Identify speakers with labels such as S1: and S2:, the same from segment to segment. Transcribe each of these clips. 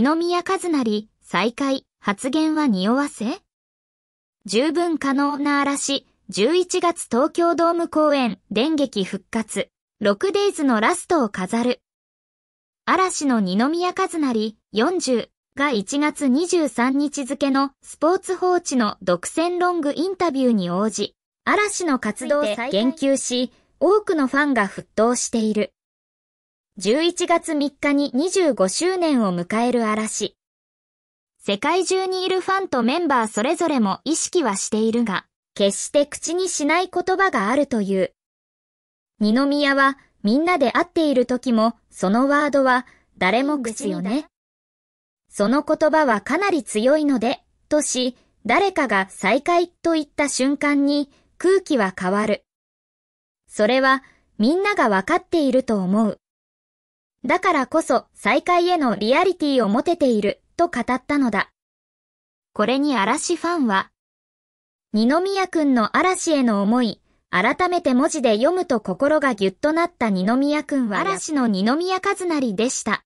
S1: 二宮和也再開、発言は匂わせ十分可能な嵐、11月東京ドーム公演、電撃復活、6デイズのラストを飾る。嵐の二宮和也40が1月23日付のスポーツ報知の独占ロングインタビューに応じ、嵐の活動で言及し、多くのファンが沸騰している。11月3日に25周年を迎える嵐。世界中にいるファンとメンバーそれぞれも意識はしているが、決して口にしない言葉があるという。二宮はみんなで会っている時もそのワードは誰も口よね。その言葉はかなり強いので、とし、誰かが再会と言った瞬間に空気は変わる。それはみんながわかっていると思う。だからこそ再会へのリアリティを持てていると語ったのだ。これに嵐ファンは、二宮くんの嵐への思い、改めて文字で読むと心がぎゅっとなった二宮くんは嵐の二宮和成でした。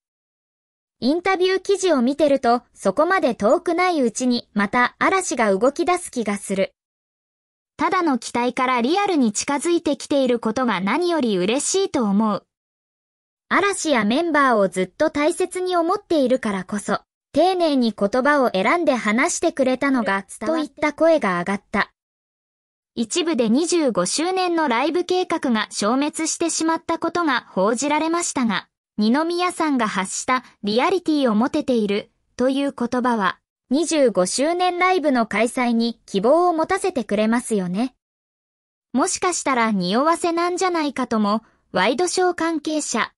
S1: インタビュー記事を見てると、そこまで遠くないうちにまた嵐が動き出す気がする。ただの期待からリアルに近づいてきていることが何より嬉しいと思う。嵐やメンバーをずっと大切に思っているからこそ、丁寧に言葉を選んで話してくれたのが、といった声が上がった。一部で25周年のライブ計画が消滅してしまったことが報じられましたが、二宮さんが発したリアリティを持てているという言葉は、25周年ライブの開催に希望を持たせてくれますよね。もしかしたら匂わせなんじゃないかとも、ワイドショー関係者、